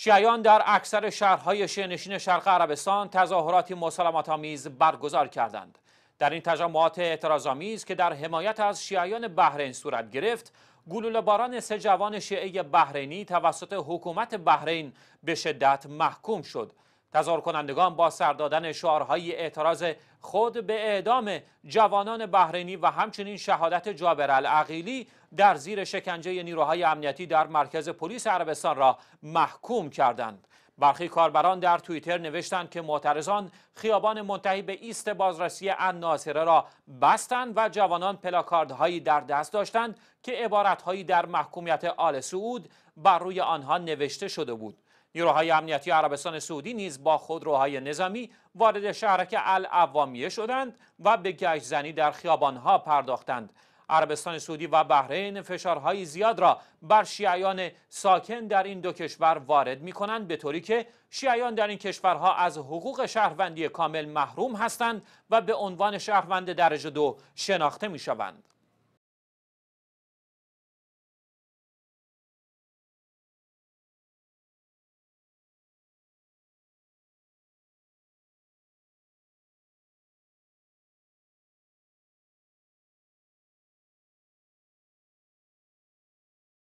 شیعیان در اکثر شهرهای شهنشین شرق عربستان تظاهراتی مسلمات برگزار کردند در این تجمعات اعتراض که در حمایت از شیعیان بحرین صورت گرفت گلوله باران سه جوان شیعه بحرینی توسط حکومت بحرین به شدت محکوم شد تظاهر با سردادن شعارهای اعتراض خود به اعدام جوانان بحرینی و همچنین شهادت جابر العقیلی در زیر شکنجه نیروهای امنیتی در مرکز پلیس عربستان را محکوم کردند. برخی کاربران در توییتر نوشتند که معترضان خیابان منتهی به ایست بازرسی الناصره را بستند و جوانان پلاکاردهایی در دست داشتند که عبارتهایی در محکومیت آل سعود بر روی آنها نوشته شده بود. نیروهای امنیتی عربستان سعودی نیز با خودروهای نظامی وارد شهرک العوامیه شدند و به زنی در خیابانها پرداختند عربستان سعودی و بحرین فشارهای زیاد را بر شیعیان ساکن در این دو کشور وارد می کنند به طوری که شیعیان در این کشورها از حقوق شهروندی کامل محروم هستند و به عنوان شهروند درجه دو شناخته می شوند.